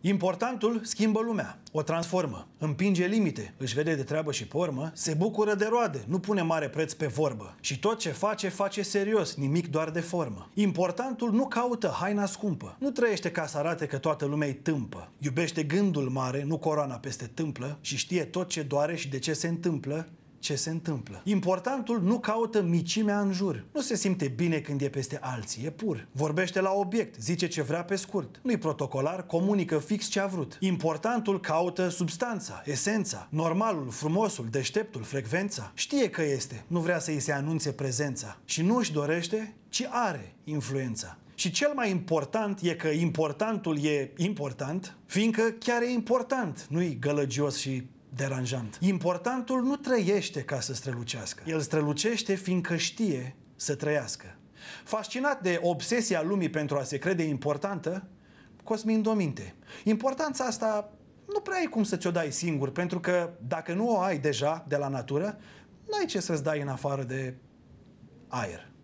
Importantul schimbă lumea, o transformă, împinge limite, își vede de treabă și pormă, se bucură de roade, nu pune mare preț pe vorbă. Și tot ce face, face serios, nimic doar de formă. Importantul nu caută haina scumpă, nu trăiește ca să arate că toată lumea e tâmpă. Iubește gândul mare, nu coroana peste tâmplă și știe tot ce doare și de ce se întâmplă, ce se întâmplă. Importantul nu caută micimea în jur. Nu se simte bine când e peste alții, e pur. Vorbește la obiect, zice ce vrea pe scurt. Nu-i protocolar, comunică fix ce a vrut. Importantul caută substanța, esența, normalul, frumosul, deșteptul, frecvența. Știe că este, nu vrea să îi se anunțe prezența. Și nu își dorește, ci are influența. Și cel mai important e că importantul e important, fiindcă chiar e important, nu-i gălăgios și deranjant. Importantul nu trăiește ca să strălucească. El strălucește fiindcă știe să trăiască. Fascinat de obsesia lumii pentru a se crede importantă, Cosmin Dominte. Importanța asta nu prea ai cum să ți-o dai singur, pentru că dacă nu o ai deja de la natură, n-ai ce să-ți dai în afară de aer.